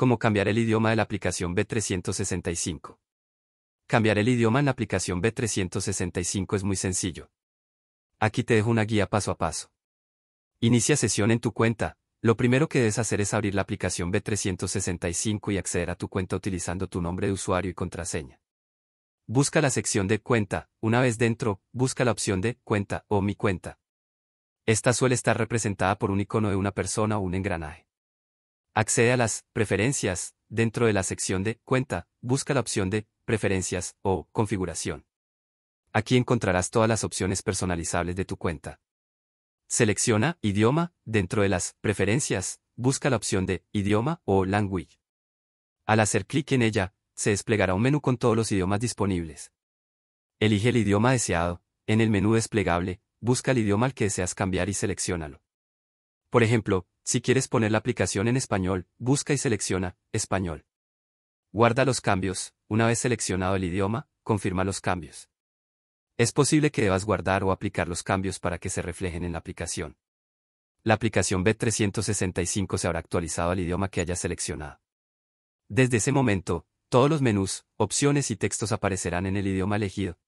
cómo cambiar el idioma de la aplicación B365. Cambiar el idioma en la aplicación B365 es muy sencillo. Aquí te dejo una guía paso a paso. Inicia sesión en tu cuenta. Lo primero que debes hacer es abrir la aplicación B365 y acceder a tu cuenta utilizando tu nombre de usuario y contraseña. Busca la sección de cuenta, una vez dentro, busca la opción de cuenta o mi cuenta. Esta suele estar representada por un icono de una persona o un engranaje. Accede a las preferencias dentro de la sección de cuenta, busca la opción de preferencias o configuración. Aquí encontrarás todas las opciones personalizables de tu cuenta. Selecciona idioma dentro de las preferencias, busca la opción de idioma o language. Al hacer clic en ella, se desplegará un menú con todos los idiomas disponibles. Elige el idioma deseado, en el menú desplegable, busca el idioma al que deseas cambiar y selecciónalo. Por ejemplo, si quieres poner la aplicación en español, busca y selecciona Español. Guarda los cambios, una vez seleccionado el idioma, confirma los cambios. Es posible que debas guardar o aplicar los cambios para que se reflejen en la aplicación. La aplicación B365 se habrá actualizado al idioma que hayas seleccionado. Desde ese momento, todos los menús, opciones y textos aparecerán en el idioma elegido,